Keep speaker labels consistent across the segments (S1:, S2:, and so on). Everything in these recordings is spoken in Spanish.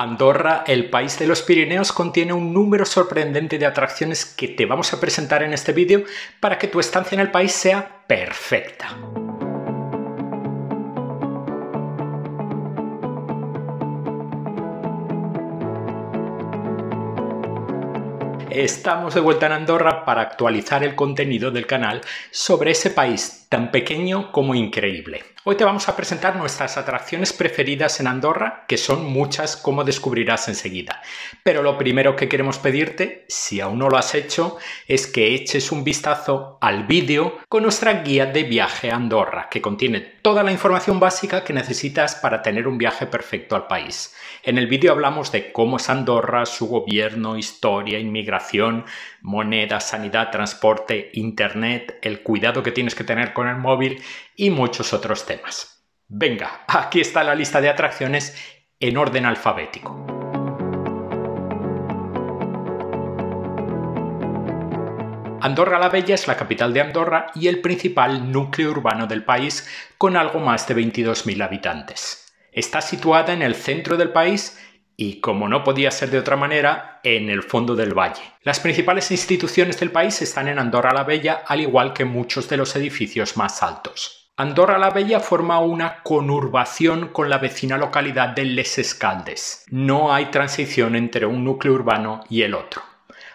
S1: Andorra, el país de los Pirineos, contiene un número sorprendente de atracciones que te vamos a presentar en este vídeo para que tu estancia en el país sea perfecta. Estamos de vuelta en Andorra para actualizar el contenido del canal sobre ese país tan pequeño como increíble. Hoy te vamos a presentar nuestras atracciones preferidas en Andorra, que son muchas como descubrirás enseguida. Pero lo primero que queremos pedirte, si aún no lo has hecho, es que eches un vistazo al vídeo con nuestra guía de viaje a Andorra, que contiene toda la información básica que necesitas para tener un viaje perfecto al país. En el vídeo hablamos de cómo es Andorra, su gobierno, historia, inmigración, moneda, sanidad, transporte, internet, el cuidado que tienes que tener con el móvil y muchos otros temas. Venga, aquí está la lista de atracciones en orden alfabético. Andorra la Bella es la capital de Andorra y el principal núcleo urbano del país con algo más de 22.000 habitantes. Está situada en el centro del país y, como no podía ser de otra manera, en el fondo del valle. Las principales instituciones del país están en Andorra la Bella, al igual que muchos de los edificios más altos. Andorra la Bella forma una conurbación con la vecina localidad de Les Escaldes. No hay transición entre un núcleo urbano y el otro.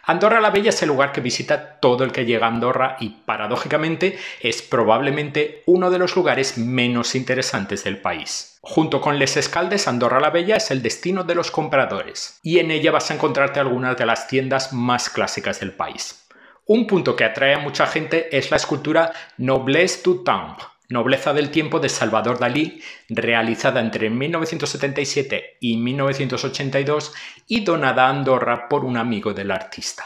S1: Andorra la Bella es el lugar que visita todo el que llega a Andorra y paradójicamente es probablemente uno de los lugares menos interesantes del país. Junto con Les Escaldes, Andorra la Bella es el destino de los compradores y en ella vas a encontrarte algunas de las tiendas más clásicas del país. Un punto que atrae a mucha gente es la escultura Noblesse du Temps, Nobleza del tiempo de Salvador Dalí, realizada entre 1977 y 1982 y donada a Andorra por un amigo del artista.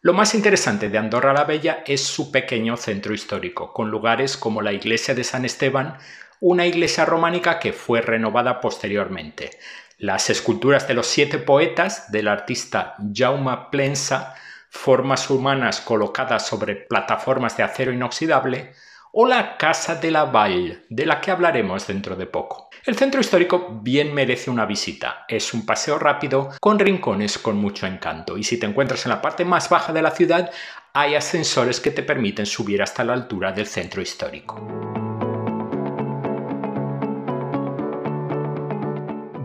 S1: Lo más interesante de Andorra la Bella es su pequeño centro histórico, con lugares como la iglesia de San Esteban, una iglesia románica que fue renovada posteriormente. Las esculturas de los siete poetas del artista Jaume Plensa, formas humanas colocadas sobre plataformas de acero inoxidable, o la Casa de la Valle, de la que hablaremos dentro de poco. El centro histórico bien merece una visita. Es un paseo rápido con rincones con mucho encanto. Y si te encuentras en la parte más baja de la ciudad, hay ascensores que te permiten subir hasta la altura del centro histórico.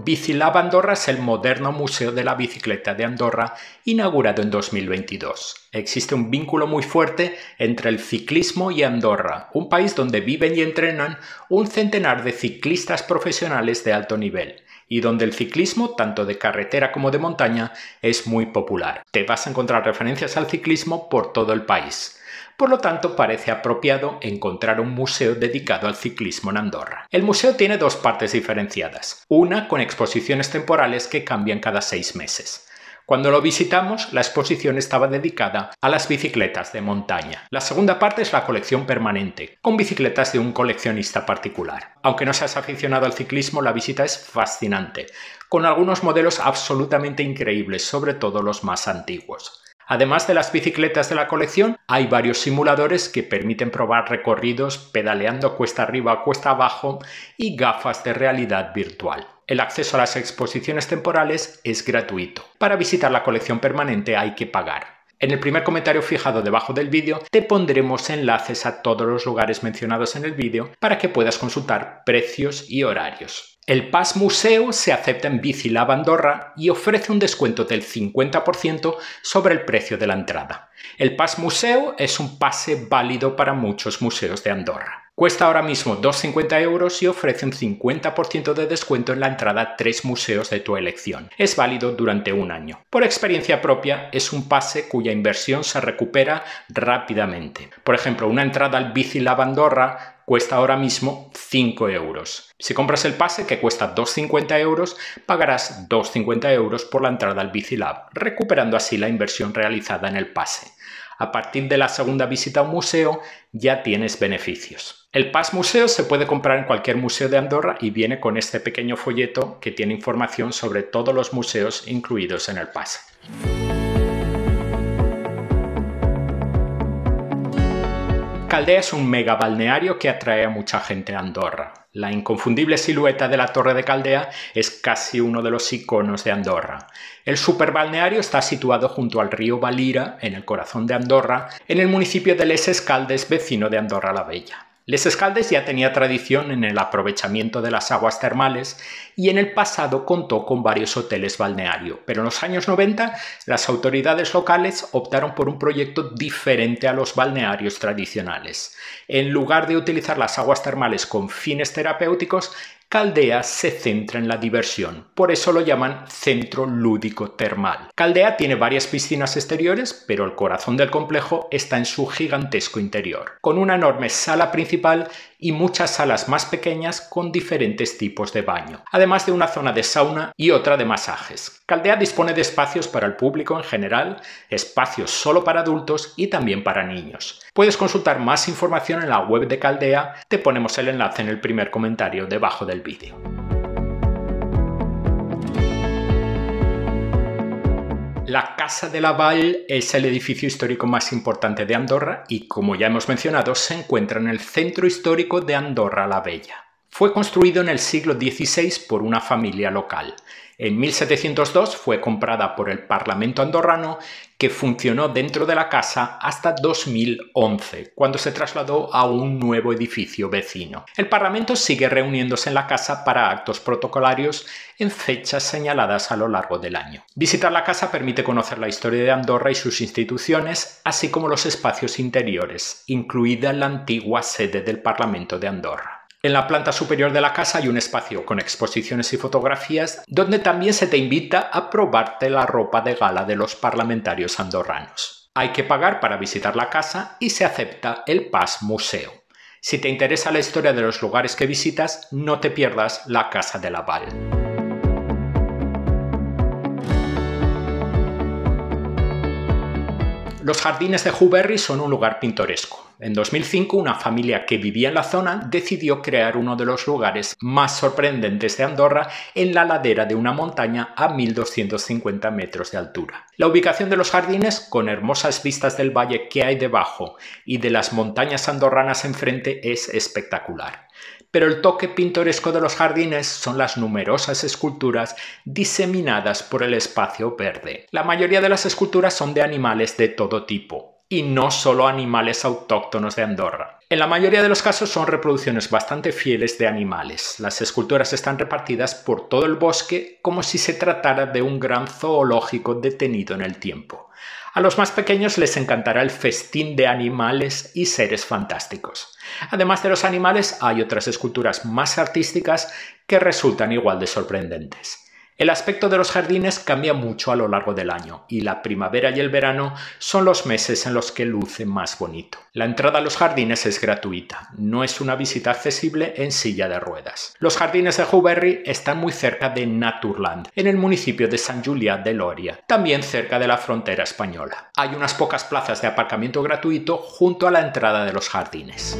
S1: Bicilab Andorra es el moderno Museo de la Bicicleta de Andorra inaugurado en 2022. Existe un vínculo muy fuerte entre el ciclismo y Andorra, un país donde viven y entrenan un centenar de ciclistas profesionales de alto nivel y donde el ciclismo, tanto de carretera como de montaña, es muy popular. Te vas a encontrar referencias al ciclismo por todo el país. Por lo tanto, parece apropiado encontrar un museo dedicado al ciclismo en Andorra. El museo tiene dos partes diferenciadas, una con exposiciones temporales que cambian cada seis meses. Cuando lo visitamos, la exposición estaba dedicada a las bicicletas de montaña. La segunda parte es la colección permanente, con bicicletas de un coleccionista particular. Aunque no seas aficionado al ciclismo, la visita es fascinante, con algunos modelos absolutamente increíbles, sobre todo los más antiguos. Además de las bicicletas de la colección, hay varios simuladores que permiten probar recorridos pedaleando cuesta arriba cuesta abajo y gafas de realidad virtual. El acceso a las exposiciones temporales es gratuito. Para visitar la colección permanente hay que pagar. En el primer comentario fijado debajo del vídeo te pondremos enlaces a todos los lugares mencionados en el vídeo para que puedas consultar precios y horarios. El Pass Museo se acepta en Bicilab Andorra y ofrece un descuento del 50% sobre el precio de la entrada. El Pass Museo es un pase válido para muchos museos de Andorra. Cuesta ahora mismo 2,50 euros y ofrece un 50% de descuento en la entrada a tres museos de tu elección. Es válido durante un año. Por experiencia propia, es un pase cuya inversión se recupera rápidamente. Por ejemplo, una entrada al Bicilab Andorra cuesta ahora mismo 5 euros. Si compras el pase, que cuesta 2,50 euros, pagarás 2,50 euros por la entrada al Bicilab, recuperando así la inversión realizada en el pase. A partir de la segunda visita a un museo ya tienes beneficios. El pase Museo se puede comprar en cualquier museo de Andorra y viene con este pequeño folleto que tiene información sobre todos los museos incluidos en el pase. Caldea es un mega balneario que atrae a mucha gente a Andorra. La inconfundible silueta de la Torre de Caldea es casi uno de los iconos de Andorra. El superbalneario está situado junto al río Valira, en el corazón de Andorra, en el municipio de Les Escaldes, vecino de Andorra la Bella. Les Escaldes ya tenía tradición en el aprovechamiento de las aguas termales y en el pasado contó con varios hoteles balneario, pero en los años 90 las autoridades locales optaron por un proyecto diferente a los balnearios tradicionales. En lugar de utilizar las aguas termales con fines terapéuticos, Caldea se centra en la diversión, por eso lo llaman centro lúdico termal. Caldea tiene varias piscinas exteriores, pero el corazón del complejo está en su gigantesco interior, con una enorme sala principal y muchas salas más pequeñas con diferentes tipos de baño, además de una zona de sauna y otra de masajes. Caldea dispone de espacios para el público en general, espacios solo para adultos y también para niños. Puedes consultar más información en la web de Caldea, te ponemos el enlace en el primer comentario debajo del vídeo. La Casa de la es el edificio histórico más importante de Andorra y, como ya hemos mencionado, se encuentra en el centro histórico de Andorra la Bella. Fue construido en el siglo XVI por una familia local. En 1702 fue comprada por el Parlamento andorrano, que funcionó dentro de la casa hasta 2011, cuando se trasladó a un nuevo edificio vecino. El Parlamento sigue reuniéndose en la casa para actos protocolarios en fechas señaladas a lo largo del año. Visitar la casa permite conocer la historia de Andorra y sus instituciones, así como los espacios interiores, incluida la antigua sede del Parlamento de Andorra. En la planta superior de la casa hay un espacio con exposiciones y fotografías donde también se te invita a probarte la ropa de gala de los parlamentarios andorranos. Hay que pagar para visitar la casa y se acepta el Paz Museo. Si te interesa la historia de los lugares que visitas, no te pierdas la Casa de Laval. Los jardines de Huberry son un lugar pintoresco. En 2005, una familia que vivía en la zona decidió crear uno de los lugares más sorprendentes de Andorra en la ladera de una montaña a 1250 metros de altura. La ubicación de los jardines, con hermosas vistas del valle que hay debajo y de las montañas andorranas enfrente, es espectacular pero el toque pintoresco de los jardines son las numerosas esculturas diseminadas por el espacio verde. La mayoría de las esculturas son de animales de todo tipo, y no solo animales autóctonos de Andorra. En la mayoría de los casos son reproducciones bastante fieles de animales. Las esculturas están repartidas por todo el bosque como si se tratara de un gran zoológico detenido en el tiempo. A los más pequeños les encantará el festín de animales y seres fantásticos. Además de los animales, hay otras esculturas más artísticas que resultan igual de sorprendentes. El aspecto de los jardines cambia mucho a lo largo del año y la primavera y el verano son los meses en los que luce más bonito. La entrada a los jardines es gratuita, no es una visita accesible en silla de ruedas. Los jardines de Huberry están muy cerca de Naturland, en el municipio de San Julián de Loria, también cerca de la frontera española. Hay unas pocas plazas de aparcamiento gratuito junto a la entrada de los jardines.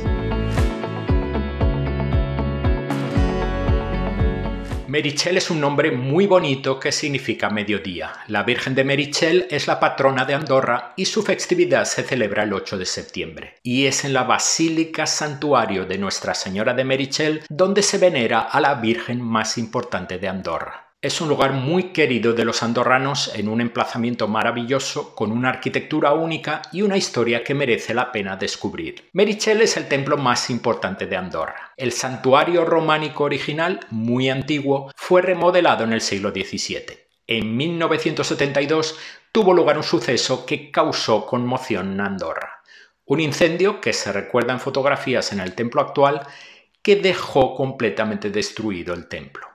S1: Merichel es un nombre muy bonito que significa mediodía. La Virgen de Merichel es la patrona de Andorra y su festividad se celebra el 8 de septiembre. Y es en la Basílica Santuario de Nuestra Señora de Merichel donde se venera a la Virgen más importante de Andorra. Es un lugar muy querido de los andorranos en un emplazamiento maravilloso con una arquitectura única y una historia que merece la pena descubrir. Merichel es el templo más importante de Andorra. El santuario románico original, muy antiguo, fue remodelado en el siglo XVII. En 1972 tuvo lugar un suceso que causó conmoción en Andorra. Un incendio que se recuerda en fotografías en el templo actual que dejó completamente destruido el templo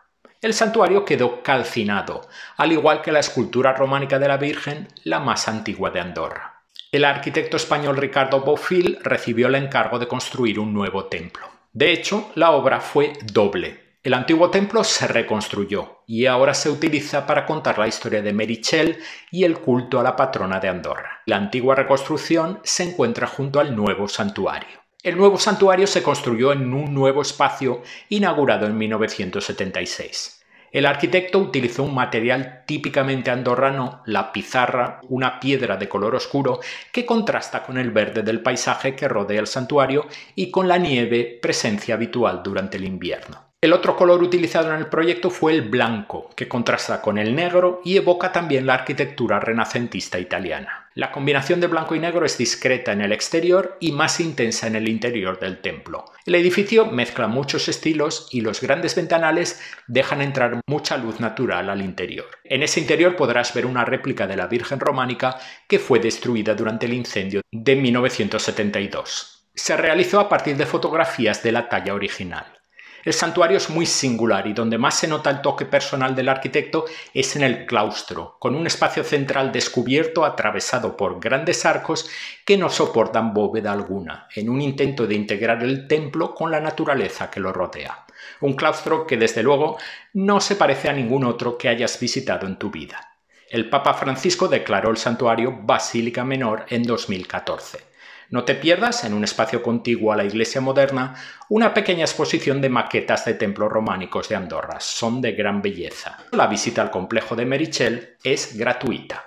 S1: el santuario quedó calcinado, al igual que la escultura románica de la Virgen, la más antigua de Andorra. El arquitecto español Ricardo Bofill recibió el encargo de construir un nuevo templo. De hecho, la obra fue doble. El antiguo templo se reconstruyó y ahora se utiliza para contar la historia de Merichel y el culto a la patrona de Andorra. La antigua reconstrucción se encuentra junto al nuevo santuario. El nuevo santuario se construyó en un nuevo espacio inaugurado en 1976. El arquitecto utilizó un material típicamente andorrano, la pizarra, una piedra de color oscuro que contrasta con el verde del paisaje que rodea el santuario y con la nieve presencia habitual durante el invierno. El otro color utilizado en el proyecto fue el blanco, que contrasta con el negro y evoca también la arquitectura renacentista italiana. La combinación de blanco y negro es discreta en el exterior y más intensa en el interior del templo. El edificio mezcla muchos estilos y los grandes ventanales dejan entrar mucha luz natural al interior. En ese interior podrás ver una réplica de la Virgen románica que fue destruida durante el incendio de 1972. Se realizó a partir de fotografías de la talla original. El santuario es muy singular y donde más se nota el toque personal del arquitecto es en el claustro, con un espacio central descubierto atravesado por grandes arcos que no soportan bóveda alguna, en un intento de integrar el templo con la naturaleza que lo rodea. Un claustro que desde luego no se parece a ningún otro que hayas visitado en tu vida. El Papa Francisco declaró el santuario Basílica Menor en 2014. No te pierdas, en un espacio contiguo a la iglesia moderna, una pequeña exposición de maquetas de templos románicos de Andorra. Son de gran belleza. La visita al complejo de Merichel es gratuita.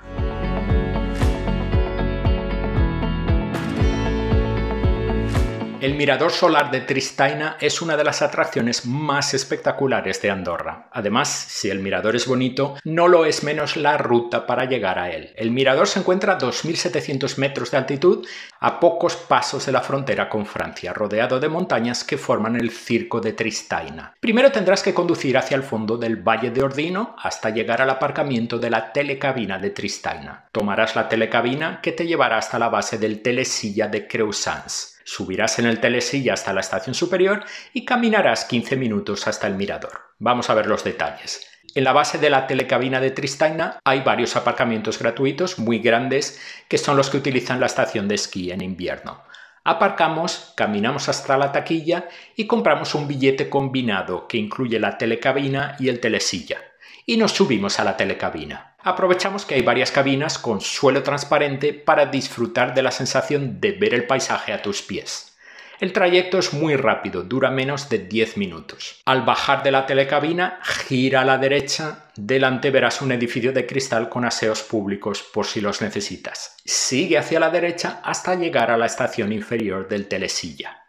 S1: El mirador solar de Tristaina es una de las atracciones más espectaculares de Andorra. Además, si el mirador es bonito, no lo es menos la ruta para llegar a él. El mirador se encuentra a 2.700 metros de altitud, a pocos pasos de la frontera con Francia, rodeado de montañas que forman el circo de Tristaina. Primero tendrás que conducir hacia el fondo del Valle de Ordino hasta llegar al aparcamiento de la telecabina de Tristaina. Tomarás la telecabina que te llevará hasta la base del telesilla de Creusans subirás en el telesilla hasta la estación superior y caminarás 15 minutos hasta el mirador. Vamos a ver los detalles. En la base de la telecabina de Tristaina hay varios aparcamientos gratuitos muy grandes que son los que utilizan la estación de esquí en invierno. Aparcamos, caminamos hasta la taquilla y compramos un billete combinado que incluye la telecabina y el telesilla. Y nos subimos a la telecabina aprovechamos que hay varias cabinas con suelo transparente para disfrutar de la sensación de ver el paisaje a tus pies. El trayecto es muy rápido, dura menos de 10 minutos. Al bajar de la telecabina, gira a la derecha, delante verás un edificio de cristal con aseos públicos por si los necesitas. Sigue hacia la derecha hasta llegar a la estación inferior del telesilla.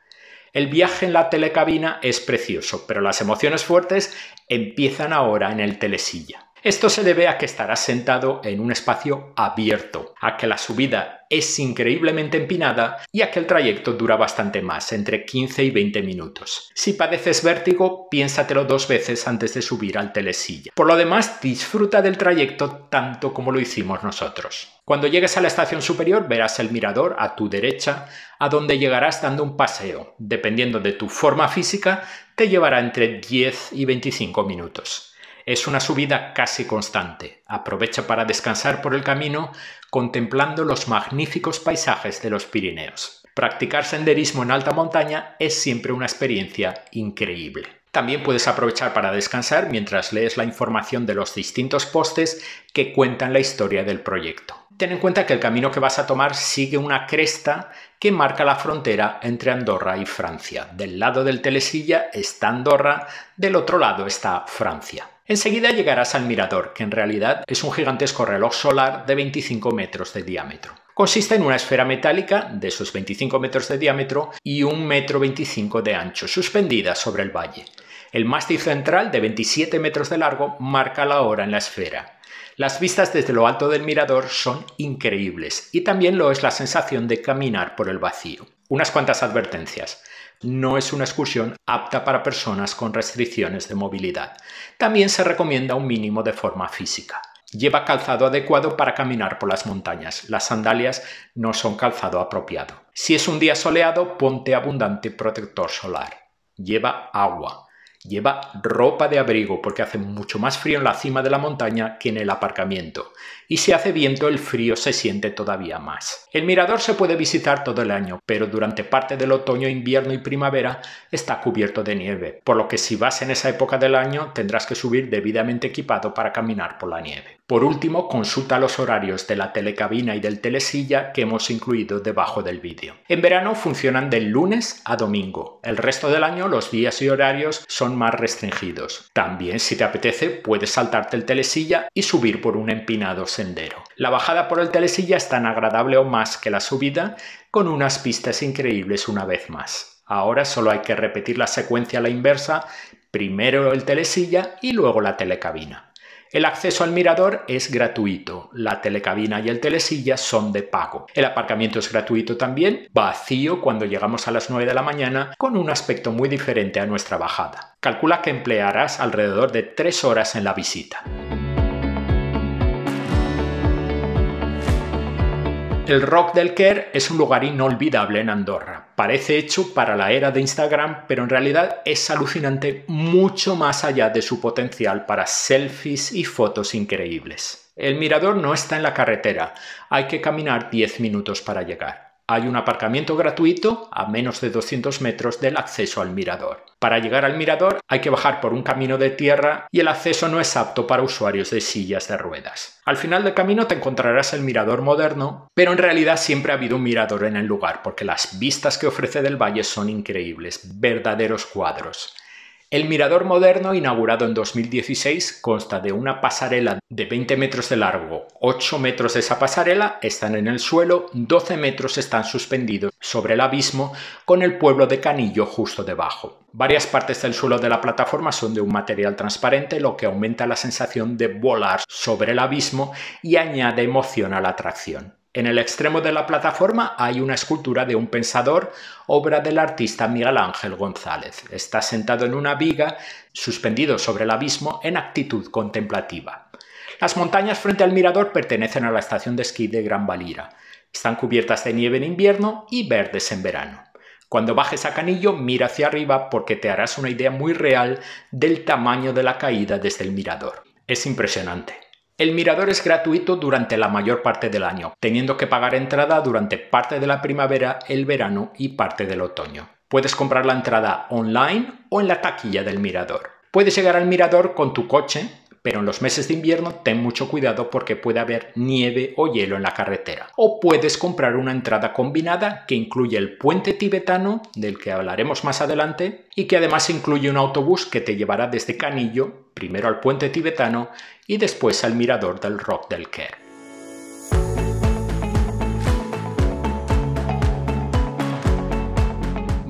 S1: El viaje en la telecabina es precioso, pero las emociones fuertes empiezan ahora en el telesilla. Esto se debe a que estarás sentado en un espacio abierto, a que la subida es increíblemente empinada y a que el trayecto dura bastante más, entre 15 y 20 minutos. Si padeces vértigo, piénsatelo dos veces antes de subir al telesilla. Por lo demás, disfruta del trayecto tanto como lo hicimos nosotros. Cuando llegues a la estación superior verás el mirador a tu derecha, a donde llegarás dando un paseo. Dependiendo de tu forma física, te llevará entre 10 y 25 minutos. Es una subida casi constante. Aprovecha para descansar por el camino contemplando los magníficos paisajes de los Pirineos. Practicar senderismo en alta montaña es siempre una experiencia increíble. También puedes aprovechar para descansar mientras lees la información de los distintos postes que cuentan la historia del proyecto. Ten en cuenta que el camino que vas a tomar sigue una cresta que marca la frontera entre Andorra y Francia. Del lado del telesilla está Andorra, del otro lado está Francia. Enseguida llegarás al mirador, que en realidad es un gigantesco reloj solar de 25 metros de diámetro. Consiste en una esfera metálica de sus 25 metros de diámetro y 1,25 metro 25 de ancho, suspendida sobre el valle. El mástil central, de 27 metros de largo, marca la hora en la esfera. Las vistas desde lo alto del mirador son increíbles y también lo es la sensación de caminar por el vacío. Unas cuantas advertencias no es una excursión apta para personas con restricciones de movilidad. También se recomienda un mínimo de forma física. Lleva calzado adecuado para caminar por las montañas. Las sandalias no son calzado apropiado. Si es un día soleado, ponte abundante protector solar. Lleva agua. Lleva ropa de abrigo porque hace mucho más frío en la cima de la montaña que en el aparcamiento y si hace viento el frío se siente todavía más. El mirador se puede visitar todo el año, pero durante parte del otoño, invierno y primavera está cubierto de nieve, por lo que si vas en esa época del año tendrás que subir debidamente equipado para caminar por la nieve. Por último, consulta los horarios de la telecabina y del telesilla que hemos incluido debajo del vídeo. En verano funcionan del lunes a domingo. El resto del año los días y horarios son más restringidos. También, si te apetece, puedes saltarte el telesilla y subir por un empinado sendero. La bajada por el telesilla es tan agradable o más que la subida, con unas pistas increíbles una vez más. Ahora solo hay que repetir la secuencia a la inversa, primero el telesilla y luego la telecabina. El acceso al mirador es gratuito, la telecabina y el telesilla son de pago. El aparcamiento es gratuito también, vacío cuando llegamos a las 9 de la mañana, con un aspecto muy diferente a nuestra bajada. Calcula que emplearás alrededor de 3 horas en la visita. El rock del Kerr es un lugar inolvidable en Andorra. Parece hecho para la era de Instagram, pero en realidad es alucinante mucho más allá de su potencial para selfies y fotos increíbles. El mirador no está en la carretera, hay que caminar 10 minutos para llegar. Hay un aparcamiento gratuito a menos de 200 metros del acceso al mirador. Para llegar al mirador hay que bajar por un camino de tierra y el acceso no es apto para usuarios de sillas de ruedas. Al final del camino te encontrarás el mirador moderno, pero en realidad siempre ha habido un mirador en el lugar porque las vistas que ofrece del valle son increíbles, verdaderos cuadros. El mirador moderno, inaugurado en 2016, consta de una pasarela de 20 metros de largo, 8 metros de esa pasarela están en el suelo, 12 metros están suspendidos sobre el abismo, con el pueblo de Canillo justo debajo. Varias partes del suelo de la plataforma son de un material transparente, lo que aumenta la sensación de volar sobre el abismo y añade emoción a la atracción. En el extremo de la plataforma hay una escultura de un pensador, obra del artista Miguel Ángel González. Está sentado en una viga, suspendido sobre el abismo, en actitud contemplativa. Las montañas frente al mirador pertenecen a la estación de esquí de Gran Valira. Están cubiertas de nieve en invierno y verdes en verano. Cuando bajes a Canillo, mira hacia arriba porque te harás una idea muy real del tamaño de la caída desde el mirador. Es impresionante. El mirador es gratuito durante la mayor parte del año, teniendo que pagar entrada durante parte de la primavera, el verano y parte del otoño. Puedes comprar la entrada online o en la taquilla del mirador. Puedes llegar al mirador con tu coche pero en los meses de invierno ten mucho cuidado porque puede haber nieve o hielo en la carretera. O puedes comprar una entrada combinada que incluye el puente tibetano, del que hablaremos más adelante, y que además incluye un autobús que te llevará desde Canillo, primero al puente tibetano y después al mirador del Rock del Kerr.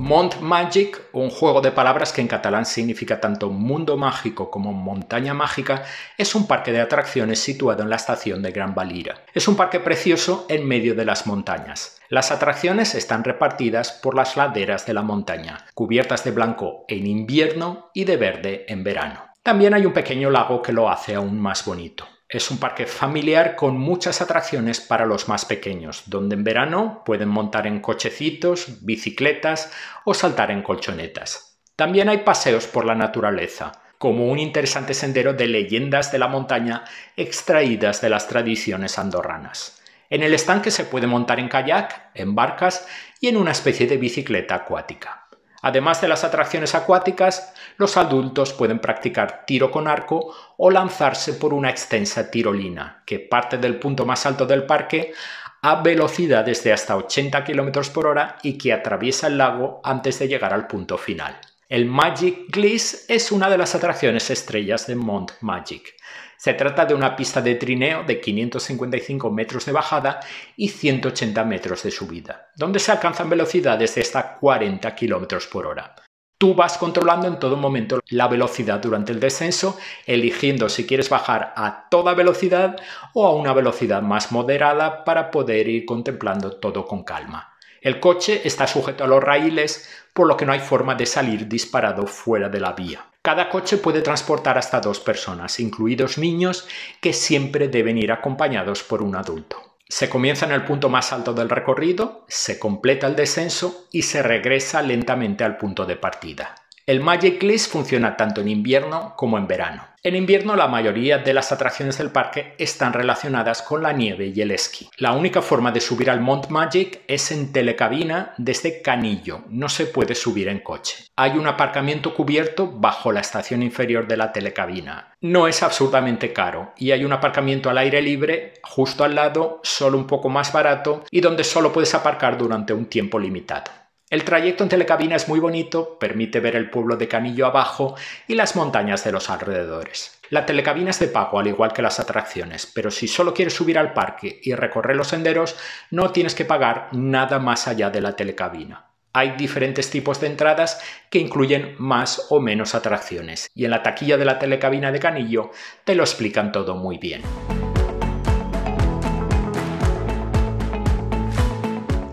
S1: Mont Magic, un juego de palabras que en catalán significa tanto mundo mágico como montaña mágica, es un parque de atracciones situado en la estación de Gran Valira. Es un parque precioso en medio de las montañas. Las atracciones están repartidas por las laderas de la montaña, cubiertas de blanco en invierno y de verde en verano. También hay un pequeño lago que lo hace aún más bonito. Es un parque familiar con muchas atracciones para los más pequeños, donde en verano pueden montar en cochecitos, bicicletas o saltar en colchonetas. También hay paseos por la naturaleza, como un interesante sendero de leyendas de la montaña extraídas de las tradiciones andorranas. En el estanque se puede montar en kayak, en barcas y en una especie de bicicleta acuática. Además de las atracciones acuáticas, los adultos pueden practicar tiro con arco o lanzarse por una extensa tirolina, que parte del punto más alto del parque a velocidades de hasta 80 km por hora y que atraviesa el lago antes de llegar al punto final. El Magic Gliss es una de las atracciones estrellas de Mount Magic. Se trata de una pista de trineo de 555 metros de bajada y 180 metros de subida, donde se alcanzan velocidades de hasta 40 km por hora. Tú vas controlando en todo momento la velocidad durante el descenso, eligiendo si quieres bajar a toda velocidad o a una velocidad más moderada para poder ir contemplando todo con calma. El coche está sujeto a los raíles, por lo que no hay forma de salir disparado fuera de la vía. Cada coche puede transportar hasta dos personas, incluidos niños, que siempre deben ir acompañados por un adulto. Se comienza en el punto más alto del recorrido, se completa el descenso y se regresa lentamente al punto de partida. El Magic List funciona tanto en invierno como en verano. En invierno la mayoría de las atracciones del parque están relacionadas con la nieve y el esquí. La única forma de subir al Mount Magic es en telecabina desde Canillo, no se puede subir en coche. Hay un aparcamiento cubierto bajo la estación inferior de la telecabina. No es absolutamente caro y hay un aparcamiento al aire libre justo al lado, solo un poco más barato y donde solo puedes aparcar durante un tiempo limitado. El trayecto en telecabina es muy bonito, permite ver el pueblo de Canillo abajo y las montañas de los alrededores. La telecabina es de pago, al igual que las atracciones, pero si solo quieres subir al parque y recorrer los senderos, no tienes que pagar nada más allá de la telecabina. Hay diferentes tipos de entradas que incluyen más o menos atracciones, y en la taquilla de la telecabina de Canillo te lo explican todo muy bien.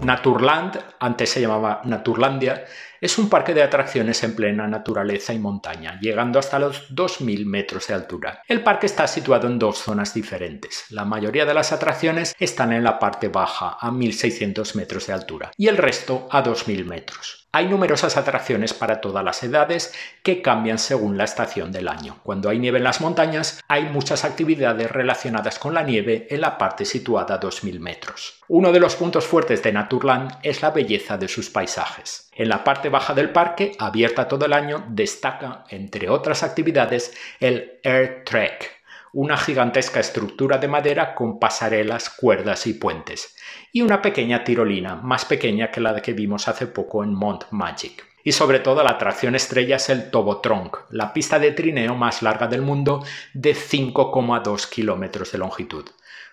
S1: Naturland, antes se llamaba Naturlandia, es un parque de atracciones en plena naturaleza y montaña, llegando hasta los 2.000 metros de altura. El parque está situado en dos zonas diferentes. La mayoría de las atracciones están en la parte baja, a 1.600 metros de altura, y el resto a 2.000 metros. Hay numerosas atracciones para todas las edades que cambian según la estación del año. Cuando hay nieve en las montañas, hay muchas actividades relacionadas con la nieve en la parte situada a 2.000 metros. Uno de los puntos fuertes de Naturland es la belleza de sus paisajes. En la parte baja del parque, abierta todo el año, destaca, entre otras actividades, el Air Trek, una gigantesca estructura de madera con pasarelas, cuerdas y puentes, y una pequeña tirolina, más pequeña que la que vimos hace poco en Mont Magic. Y sobre todo la atracción estrella es el Tobotronk, la pista de trineo más larga del mundo de 5,2 kilómetros de longitud.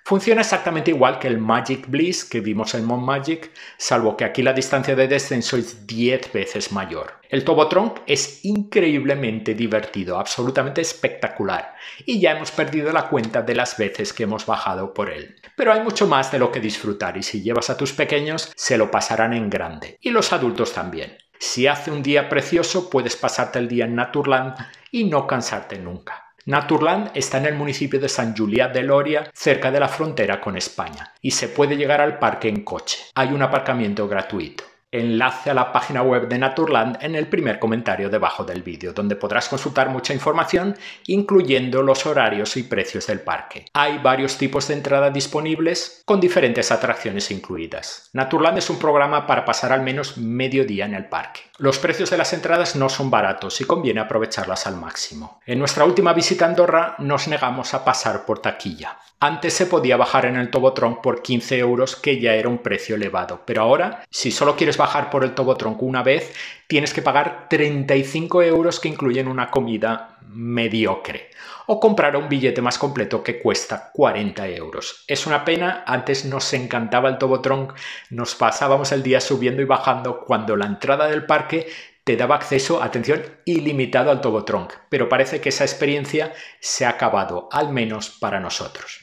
S1: Funciona exactamente igual que el Magic Bliss que vimos en Mount Magic, salvo que aquí la distancia de descenso es 10 veces mayor. El Tobotron es increíblemente divertido, absolutamente espectacular, y ya hemos perdido la cuenta de las veces que hemos bajado por él. Pero hay mucho más de lo que disfrutar y si llevas a tus pequeños se lo pasarán en grande, y los adultos también. Si hace un día precioso puedes pasarte el día en Naturland y no cansarte nunca. Naturland está en el municipio de San Julián de Loria, cerca de la frontera con España, y se puede llegar al parque en coche. Hay un aparcamiento gratuito enlace a la página web de Naturland en el primer comentario debajo del vídeo, donde podrás consultar mucha información, incluyendo los horarios y precios del parque. Hay varios tipos de entrada disponibles, con diferentes atracciones incluidas. Naturland es un programa para pasar al menos medio día en el parque. Los precios de las entradas no son baratos y conviene aprovecharlas al máximo. En nuestra última visita a Andorra nos negamos a pasar por taquilla. Antes se podía bajar en el Tobotron por 15 euros, que ya era un precio elevado, pero ahora, si solo quieres bajar por el Tobotron una vez, tienes que pagar 35 euros que incluyen una comida mediocre o comprar un billete más completo que cuesta 40 euros. Es una pena, antes nos encantaba el Tobotron, nos pasábamos el día subiendo y bajando cuando la entrada del parque te daba acceso a atención ilimitado al Tobotronk, pero parece que esa experiencia se ha acabado, al menos para nosotros.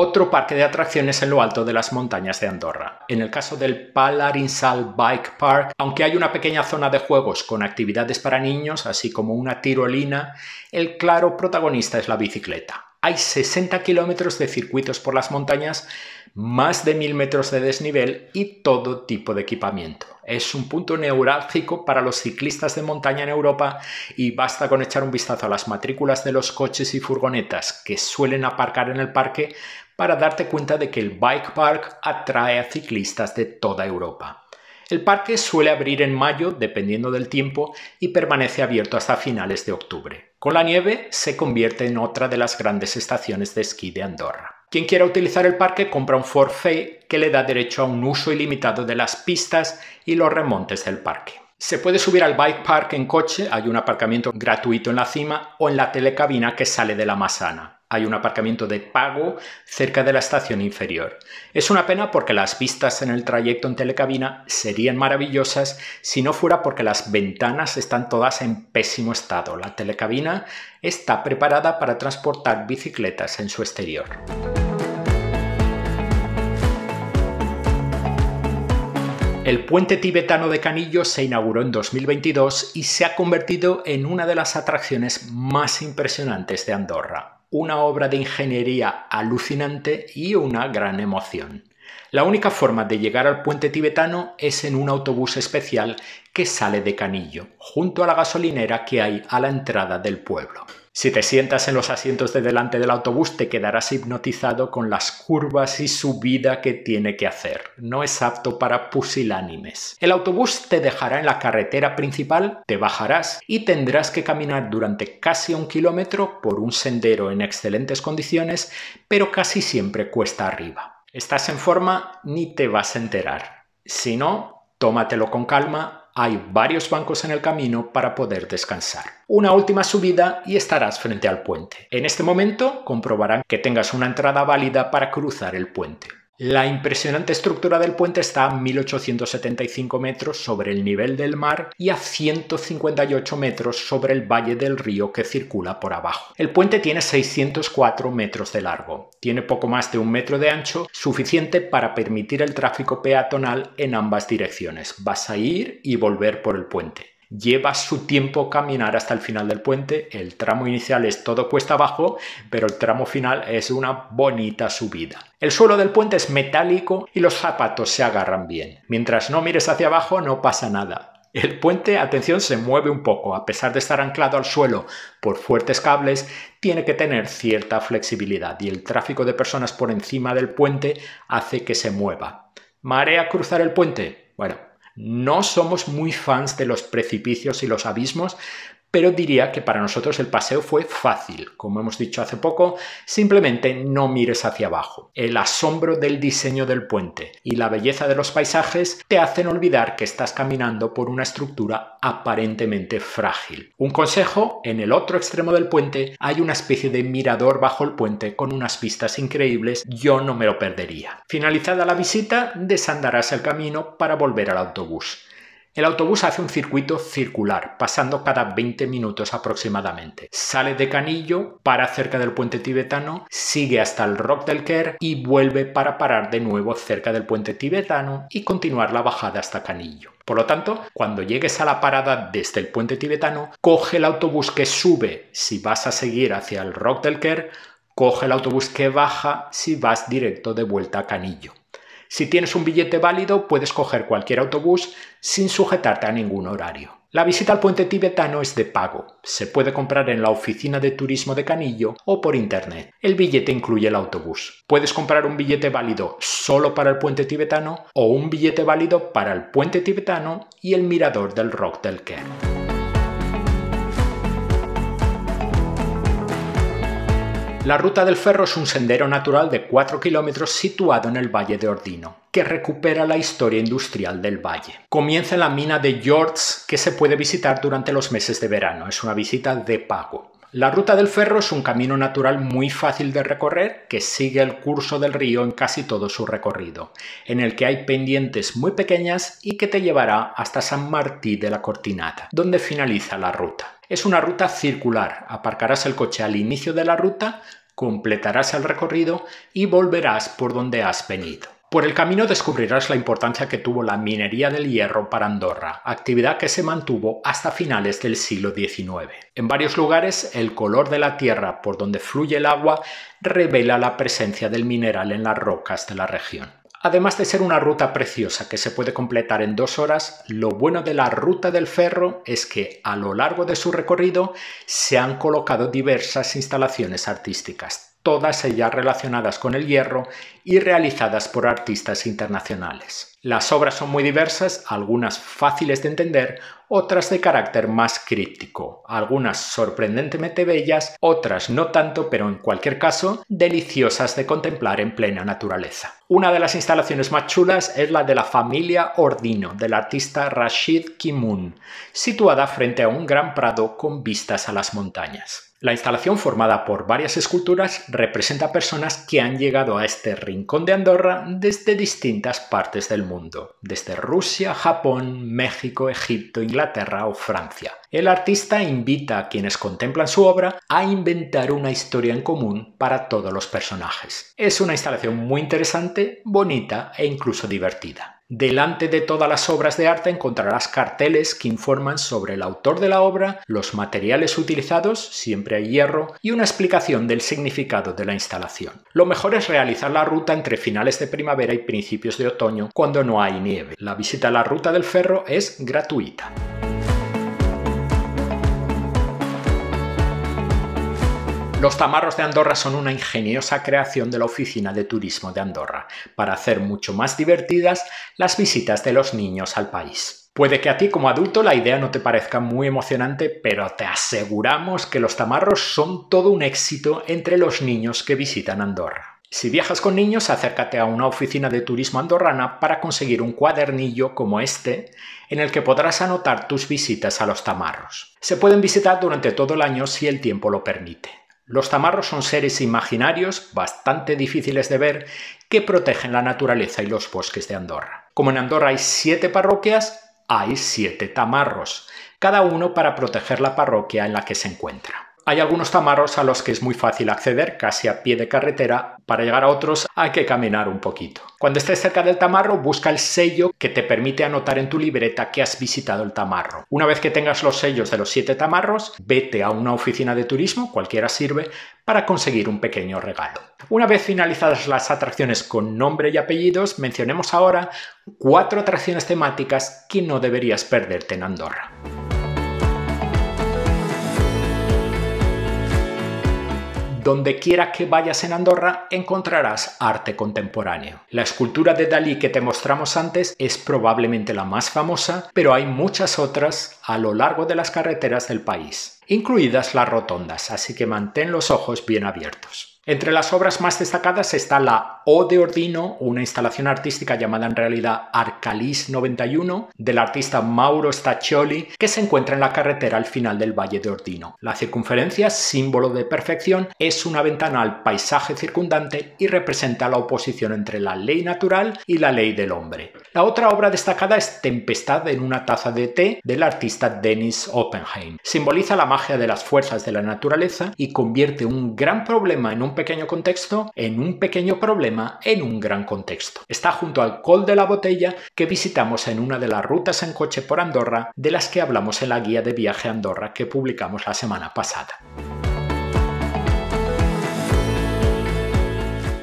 S1: otro parque de atracciones en lo alto de las montañas de Andorra. En el caso del Palarinsal Bike Park, aunque hay una pequeña zona de juegos con actividades para niños, así como una tirolina, el claro protagonista es la bicicleta. Hay 60 kilómetros de circuitos por las montañas más de 1000 metros de desnivel y todo tipo de equipamiento. Es un punto neurálgico para los ciclistas de montaña en Europa y basta con echar un vistazo a las matrículas de los coches y furgonetas que suelen aparcar en el parque para darte cuenta de que el Bike Park atrae a ciclistas de toda Europa. El parque suele abrir en mayo, dependiendo del tiempo, y permanece abierto hasta finales de octubre. Con la nieve se convierte en otra de las grandes estaciones de esquí de Andorra. Quien quiera utilizar el parque compra un forfait que le da derecho a un uso ilimitado de las pistas y los remontes del parque. Se puede subir al bike park en coche, hay un aparcamiento gratuito en la cima o en la telecabina que sale de la masana. Hay un aparcamiento de pago cerca de la estación inferior. Es una pena porque las vistas en el trayecto en telecabina serían maravillosas si no fuera porque las ventanas están todas en pésimo estado. La telecabina está preparada para transportar bicicletas en su exterior. El puente tibetano de Canillo se inauguró en 2022 y se ha convertido en una de las atracciones más impresionantes de Andorra una obra de ingeniería alucinante y una gran emoción. La única forma de llegar al puente tibetano es en un autobús especial que sale de Canillo, junto a la gasolinera que hay a la entrada del pueblo. Si te sientas en los asientos de delante del autobús, te quedarás hipnotizado con las curvas y subida que tiene que hacer. No es apto para pusilánimes. El autobús te dejará en la carretera principal, te bajarás y tendrás que caminar durante casi un kilómetro por un sendero en excelentes condiciones, pero casi siempre cuesta arriba. Estás en forma ni te vas a enterar. Si no, tómatelo con calma hay varios bancos en el camino para poder descansar. Una última subida y estarás frente al puente. En este momento comprobarán que tengas una entrada válida para cruzar el puente. La impresionante estructura del puente está a 1875 metros sobre el nivel del mar y a 158 metros sobre el valle del río que circula por abajo. El puente tiene 604 metros de largo, tiene poco más de un metro de ancho, suficiente para permitir el tráfico peatonal en ambas direcciones, vas a ir y volver por el puente lleva su tiempo caminar hasta el final del puente. El tramo inicial es todo cuesta abajo, pero el tramo final es una bonita subida. El suelo del puente es metálico y los zapatos se agarran bien. Mientras no mires hacia abajo no pasa nada. El puente, atención, se mueve un poco. A pesar de estar anclado al suelo por fuertes cables, tiene que tener cierta flexibilidad y el tráfico de personas por encima del puente hace que se mueva. ¿Marea cruzar el puente? Bueno, no somos muy fans de los precipicios y los abismos, pero diría que para nosotros el paseo fue fácil. Como hemos dicho hace poco, simplemente no mires hacia abajo. El asombro del diseño del puente y la belleza de los paisajes te hacen olvidar que estás caminando por una estructura aparentemente frágil. Un consejo, en el otro extremo del puente hay una especie de mirador bajo el puente con unas vistas increíbles, yo no me lo perdería. Finalizada la visita, desandarás el camino para volver al autobús. El autobús hace un circuito circular, pasando cada 20 minutos aproximadamente. Sale de Canillo, para cerca del puente tibetano, sigue hasta el Rock del Kerr y vuelve para parar de nuevo cerca del puente tibetano y continuar la bajada hasta Canillo. Por lo tanto, cuando llegues a la parada desde el puente tibetano, coge el autobús que sube si vas a seguir hacia el Rock del Kerr, coge el autobús que baja si vas directo de vuelta a Canillo. Si tienes un billete válido, puedes coger cualquier autobús sin sujetarte a ningún horario. La visita al puente tibetano es de pago. Se puede comprar en la oficina de turismo de Canillo o por internet. El billete incluye el autobús. Puedes comprar un billete válido solo para el puente tibetano o un billete válido para el puente tibetano y el mirador del Rock del Cairn. La Ruta del Ferro es un sendero natural de 4 kilómetros situado en el Valle de Ordino, que recupera la historia industrial del valle. Comienza en la mina de Yorts, que se puede visitar durante los meses de verano. Es una visita de pago. La ruta del ferro es un camino natural muy fácil de recorrer que sigue el curso del río en casi todo su recorrido, en el que hay pendientes muy pequeñas y que te llevará hasta San Martí de la Cortinata, donde finaliza la ruta. Es una ruta circular, aparcarás el coche al inicio de la ruta, completarás el recorrido y volverás por donde has venido. Por el camino descubrirás la importancia que tuvo la minería del hierro para Andorra, actividad que se mantuvo hasta finales del siglo XIX. En varios lugares, el color de la tierra por donde fluye el agua revela la presencia del mineral en las rocas de la región. Además de ser una ruta preciosa que se puede completar en dos horas, lo bueno de la ruta del ferro es que a lo largo de su recorrido se han colocado diversas instalaciones artísticas, todas ellas relacionadas con el hierro y realizadas por artistas internacionales. Las obras son muy diversas, algunas fáciles de entender, otras de carácter más críptico, algunas sorprendentemente bellas, otras no tanto, pero en cualquier caso, deliciosas de contemplar en plena naturaleza. Una de las instalaciones más chulas es la de la familia Ordino del artista Rashid Kimun, situada frente a un gran prado con vistas a las montañas. La instalación formada por varias esculturas representa personas que han llegado a este rincón de Andorra desde distintas partes del mundo, desde Rusia, Japón, México, Egipto, Inglaterra o Francia. El artista invita a quienes contemplan su obra a inventar una historia en común para todos los personajes. Es una instalación muy interesante, bonita e incluso divertida. Delante de todas las obras de arte encontrarás carteles que informan sobre el autor de la obra, los materiales utilizados, siempre hay hierro, y una explicación del significado de la instalación. Lo mejor es realizar la ruta entre finales de primavera y principios de otoño cuando no hay nieve. La visita a la ruta del ferro es gratuita. Los tamarros de Andorra son una ingeniosa creación de la Oficina de Turismo de Andorra, para hacer mucho más divertidas las visitas de los niños al país. Puede que a ti como adulto la idea no te parezca muy emocionante, pero te aseguramos que los tamarros son todo un éxito entre los niños que visitan Andorra. Si viajas con niños, acércate a una oficina de turismo andorrana para conseguir un cuadernillo como este, en el que podrás anotar tus visitas a los tamarros. Se pueden visitar durante todo el año si el tiempo lo permite. Los tamarros son seres imaginarios, bastante difíciles de ver, que protegen la naturaleza y los bosques de Andorra. Como en Andorra hay siete parroquias, hay siete tamarros, cada uno para proteger la parroquia en la que se encuentra. Hay algunos tamarros a los que es muy fácil acceder, casi a pie de carretera. Para llegar a otros hay que caminar un poquito. Cuando estés cerca del tamarro, busca el sello que te permite anotar en tu libreta que has visitado el tamarro. Una vez que tengas los sellos de los siete tamarros, vete a una oficina de turismo, cualquiera sirve, para conseguir un pequeño regalo. Una vez finalizadas las atracciones con nombre y apellidos, mencionemos ahora cuatro atracciones temáticas que no deberías perderte en Andorra. Donde quiera que vayas en Andorra encontrarás arte contemporáneo. La escultura de Dalí que te mostramos antes es probablemente la más famosa, pero hay muchas otras a lo largo de las carreteras del país, incluidas las rotondas, así que mantén los ojos bien abiertos. Entre las obras más destacadas está la O de Ordino, una instalación artística llamada en realidad Arcalis 91 del artista Mauro Staccioli, que se encuentra en la carretera al final del Valle de Ordino. La circunferencia, símbolo de perfección, es una ventana al paisaje circundante y representa la oposición entre la ley natural y la ley del hombre. La otra obra destacada es Tempestad en una taza de té del artista Dennis Oppenheim. Simboliza la magia de las fuerzas de la naturaleza y convierte un gran problema en un pequeño contexto, en un pequeño problema, en un gran contexto. Está junto al Col de la Botella que visitamos en una de las rutas en coche por Andorra de las que hablamos en la guía de viaje a Andorra que publicamos la semana pasada.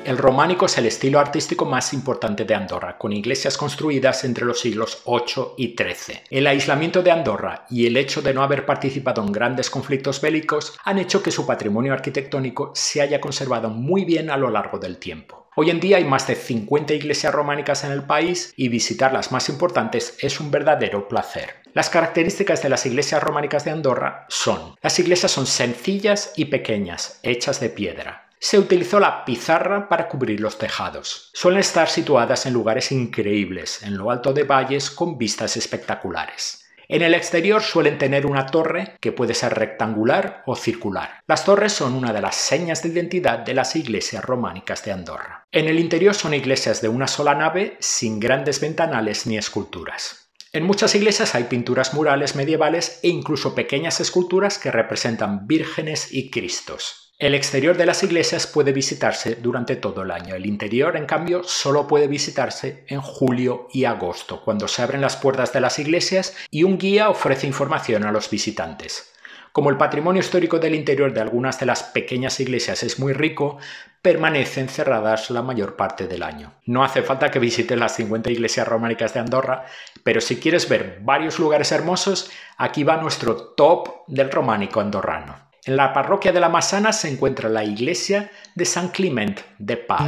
S1: el románico es el estilo artístico más importante de Andorra, con iglesias construidas entre los siglos VIII y XIII. El aislamiento de Andorra y el hecho de no haber participado en grandes conflictos bélicos han hecho que su patrimonio arquitectónico se haya conservado muy bien a lo largo del tiempo. Hoy en día hay más de 50 iglesias románicas en el país y visitar las más importantes es un verdadero placer. Las características de las iglesias románicas de Andorra son, las iglesias son sencillas y pequeñas, hechas de piedra se utilizó la pizarra para cubrir los tejados. Suelen estar situadas en lugares increíbles, en lo alto de valles con vistas espectaculares. En el exterior suelen tener una torre que puede ser rectangular o circular. Las torres son una de las señas de identidad de las iglesias románicas de Andorra. En el interior son iglesias de una sola nave sin grandes ventanales ni esculturas. En muchas iglesias hay pinturas murales medievales e incluso pequeñas esculturas que representan vírgenes y cristos. El exterior de las iglesias puede visitarse durante todo el año. El interior, en cambio, solo puede visitarse en julio y agosto, cuando se abren las puertas de las iglesias y un guía ofrece información a los visitantes. Como el patrimonio histórico del interior de algunas de las pequeñas iglesias es muy rico, permanecen cerradas la mayor parte del año. No hace falta que visites las 50 iglesias románicas de Andorra, pero si quieres ver varios lugares hermosos, aquí va nuestro top del románico andorrano. En la parroquia de la Masana se encuentra la iglesia de San Clement de Pal.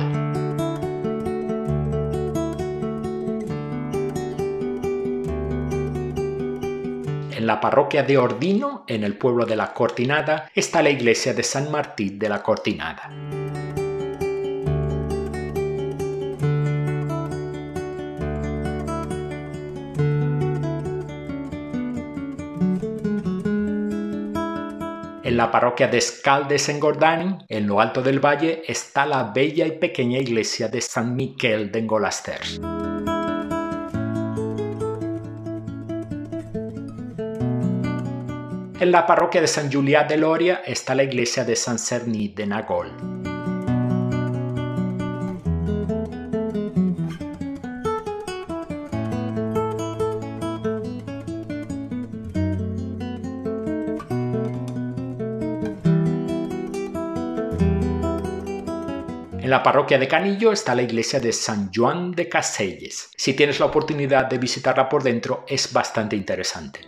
S1: En la parroquia de Ordino, en el pueblo de La Cortinada, está la iglesia de San Martín de la Cortinada. En la parroquia de Scaldes en Gordani, en lo alto del valle, está la bella y pequeña iglesia de San Miquel de Engolasters. En la parroquia de San Julià de Loria está la iglesia de San Cerny de Nagol. la parroquia de Canillo está la iglesia de San Juan de Caselles. Si tienes la oportunidad de visitarla por dentro, es bastante interesante.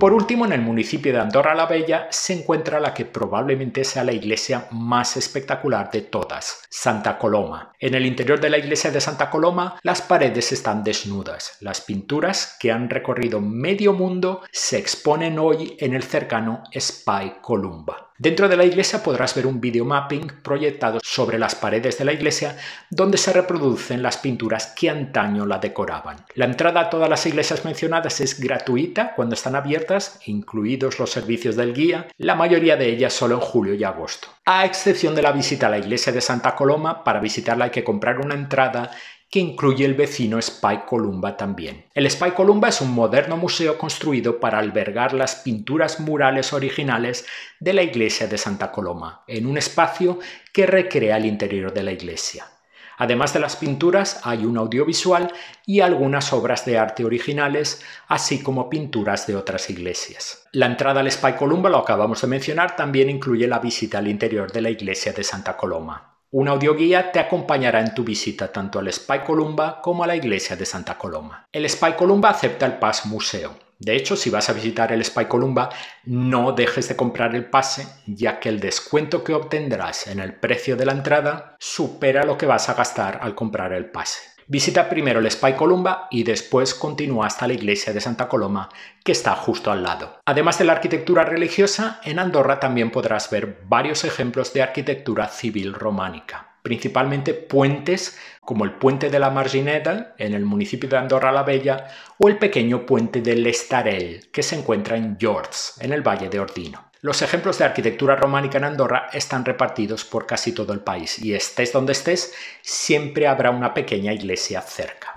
S1: Por último, en el municipio de Andorra la Bella se encuentra la que probablemente sea la iglesia más espectacular de todas, Santa Coloma. En el interior de la iglesia de Santa Coloma, las paredes están desnudas. Las pinturas, que han recorrido medio mundo, se exponen hoy en el cercano Spy Columba. Dentro de la iglesia podrás ver un videomapping proyectado sobre las paredes de la iglesia donde se reproducen las pinturas que antaño la decoraban. La entrada a todas las iglesias mencionadas es gratuita cuando están abiertas, incluidos los servicios del guía, la mayoría de ellas solo en julio y agosto. A excepción de la visita a la iglesia de Santa Coloma, para visitarla hay que comprar una entrada que incluye el vecino Spy Columba también. El Spy Columba es un moderno museo construido para albergar las pinturas murales originales de la iglesia de Santa Coloma, en un espacio que recrea el interior de la iglesia. Además de las pinturas, hay un audiovisual y algunas obras de arte originales, así como pinturas de otras iglesias. La entrada al Spy Columba, lo acabamos de mencionar, también incluye la visita al interior de la iglesia de Santa Coloma. Una audioguía te acompañará en tu visita tanto al Spy Columba como a la iglesia de Santa Coloma. El Spy Columba acepta el Pass Museo. De hecho, si vas a visitar el Spy Columba, no dejes de comprar el pase, ya que el descuento que obtendrás en el precio de la entrada supera lo que vas a gastar al comprar el pase. Visita primero el Spy Columba y después continúa hasta la iglesia de Santa Coloma, que está justo al lado. Además de la arquitectura religiosa, en Andorra también podrás ver varios ejemplos de arquitectura civil románica principalmente puentes como el puente de la Margineda en el municipio de Andorra la Bella o el pequeño puente del Estarel que se encuentra en Yorts, en el valle de Ordino. Los ejemplos de arquitectura románica en Andorra están repartidos por casi todo el país y estés donde estés, siempre habrá una pequeña iglesia cerca.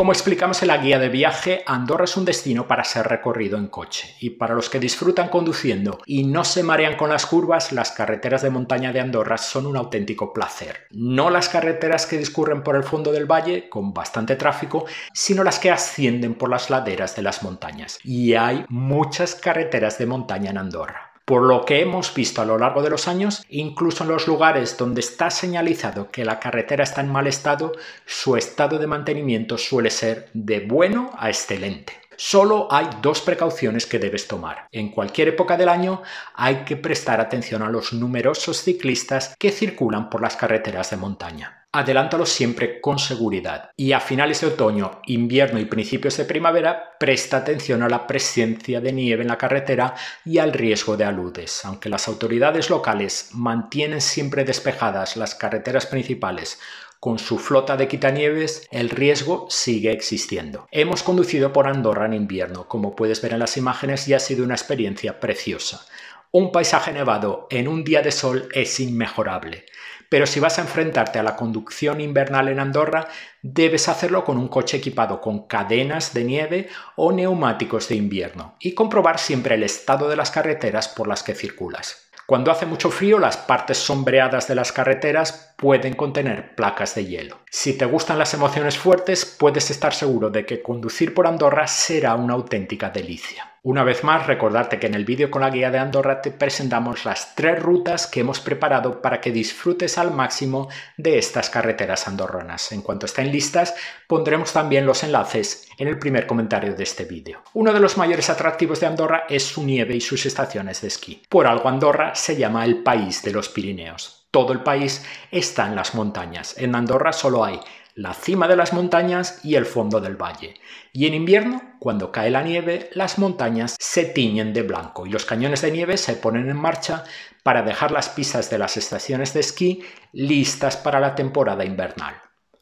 S1: como explicamos en la guía de viaje, Andorra es un destino para ser recorrido en coche. Y para los que disfrutan conduciendo y no se marean con las curvas, las carreteras de montaña de Andorra son un auténtico placer. No las carreteras que discurren por el fondo del valle, con bastante tráfico, sino las que ascienden por las laderas de las montañas. Y hay muchas carreteras de montaña en Andorra. Por lo que hemos visto a lo largo de los años, incluso en los lugares donde está señalizado que la carretera está en mal estado, su estado de mantenimiento suele ser de bueno a excelente. Solo hay dos precauciones que debes tomar. En cualquier época del año hay que prestar atención a los numerosos ciclistas que circulan por las carreteras de montaña adelántalos siempre con seguridad. Y a finales de otoño, invierno y principios de primavera, presta atención a la presencia de nieve en la carretera y al riesgo de aludes. Aunque las autoridades locales mantienen siempre despejadas las carreteras principales con su flota de quitanieves, el riesgo sigue existiendo. Hemos conducido por Andorra en invierno, como puedes ver en las imágenes, y ha sido una experiencia preciosa. Un paisaje nevado en un día de sol es inmejorable, pero si vas a enfrentarte a la conducción invernal en Andorra, debes hacerlo con un coche equipado con cadenas de nieve o neumáticos de invierno y comprobar siempre el estado de las carreteras por las que circulas. Cuando hace mucho frío, las partes sombreadas de las carreteras pueden contener placas de hielo. Si te gustan las emociones fuertes, puedes estar seguro de que conducir por Andorra será una auténtica delicia. Una vez más, recordarte que en el vídeo con la guía de Andorra te presentamos las tres rutas que hemos preparado para que disfrutes al máximo de estas carreteras andorranas. En cuanto estén listas, pondremos también los enlaces en el primer comentario de este vídeo. Uno de los mayores atractivos de Andorra es su nieve y sus estaciones de esquí. Por algo Andorra se llama el país de los Pirineos. Todo el país está en las montañas. En Andorra solo hay la cima de las montañas y el fondo del valle. Y en invierno, cuando cae la nieve, las montañas se tiñen de blanco y los cañones de nieve se ponen en marcha para dejar las pistas de las estaciones de esquí listas para la temporada invernal.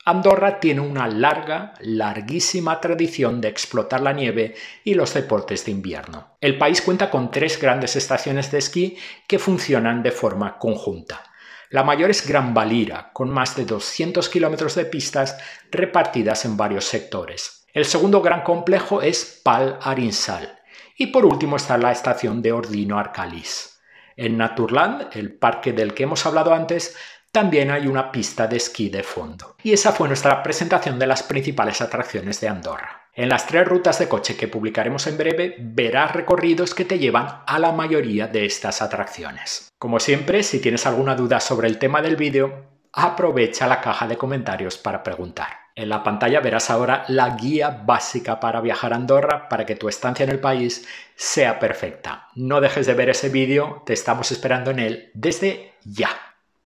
S1: Andorra tiene una larga, larguísima tradición de explotar la nieve y los deportes de invierno. El país cuenta con tres grandes estaciones de esquí que funcionan de forma conjunta. La mayor es Gran Valira, con más de 200 kilómetros de pistas repartidas en varios sectores. El segundo gran complejo es Pal Arinsal. Y por último está la estación de Ordino Arcalis. En Naturland, el parque del que hemos hablado antes, también hay una pista de esquí de fondo. Y esa fue nuestra presentación de las principales atracciones de Andorra. En las tres rutas de coche que publicaremos en breve verás recorridos que te llevan a la mayoría de estas atracciones. Como siempre, si tienes alguna duda sobre el tema del vídeo, aprovecha la caja de comentarios para preguntar. En la pantalla verás ahora la guía básica para viajar a Andorra para que tu estancia en el país sea perfecta. No dejes de ver ese vídeo, te estamos esperando en él desde ya.